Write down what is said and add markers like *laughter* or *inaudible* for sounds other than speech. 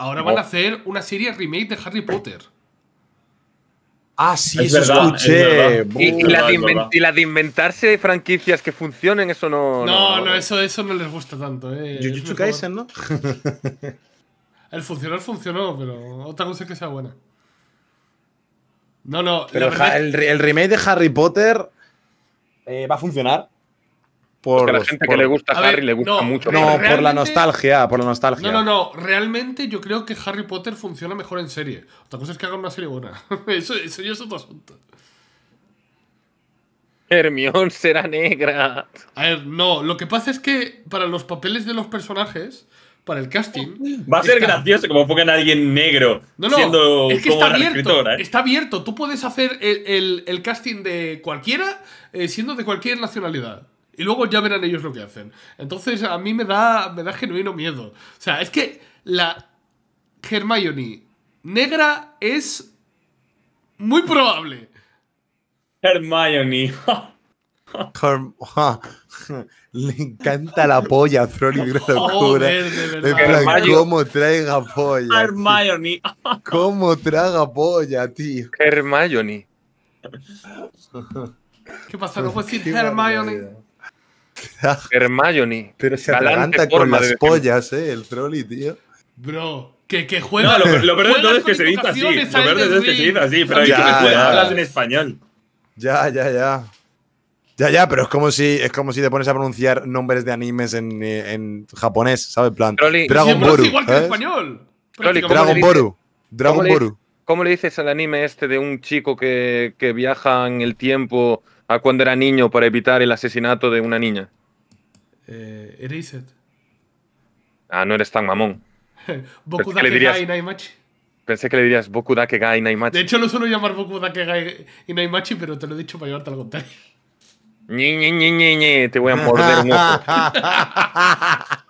Ahora van a hacer una serie remake de Harry Potter. Ah, sí, es escuché. y, la de de inventarse franquicias que funcionen, eso no. No, no, eso, eso no les gusta tanto. Eh. Kaisen, ¿no? *laughs* el funcionar funcionó, pero otra cosa es que sea buena. No, no. Pero el, remake de Harry Potter eh, va a funcionar por la gente que le gusta Harry le gusta mucho. No, por la nostalgia, por la nostalgia. No, no, no. Realmente yo creo que Harry Potter funciona mejor en serie. Otra cosa es que haga una serie buena. *laughs* eso, ya es otro asunto. Hermión será negra. A ver, no. Lo que pasa es que para los papeles de los personajes, para el casting. Va a ser gracioso como pongan a alguien negro no, no, siendo es que está abierto, ¿eh? Está abierto. Tú puedes hacer el, casting de cualquiera eh, siendo de cualquier nacionalidad. Y luego ya verán ellos lo que hacen. Entonces a mí me da, me da genuino miedo. O sea, es que la Hermione negra es muy probable. Hermione. Le encanta la polla Frony, *laughs* Frolly locura. ¿cómo traiga polla? Hermione. ¿Cómo traga polla, tío? Hermione. ¿Qué pasa? ¿No fue decir Hermione? *laughs* Hermione. Pero se adelanta con las pollas, eh, el Trolli, tío. Bro, que, que juega. lo, *laughs* lo peor no es que se dice así. Lo peor es que se dice así, pero hay que hablas en español. Ya, ya, ya. Ya, ya, pero es como si, es como si te pones a pronunciar nombres de animes en, eh, japonés, ¿sabes? plan, Dragon Ball, igual que en español. Dragon Boru. Dragon ¿cómo Le, ¿Cómo le dices al anime este de un chico que, que viaja en el tiempo a cuando era niño para evitar el asesinato de una niña? Eh, Erased. Ah, no eres tan mamón. *laughs* Boku Pensé que le dirías... Pensé que le dirías Boku Naimachi. De hecho, lo suelo llamar Boku y Naimachi, pero te lo he dicho para llevarte al contrario. Ñe, Ñe, Ñe, Ñe, te voy a morder un *laughs*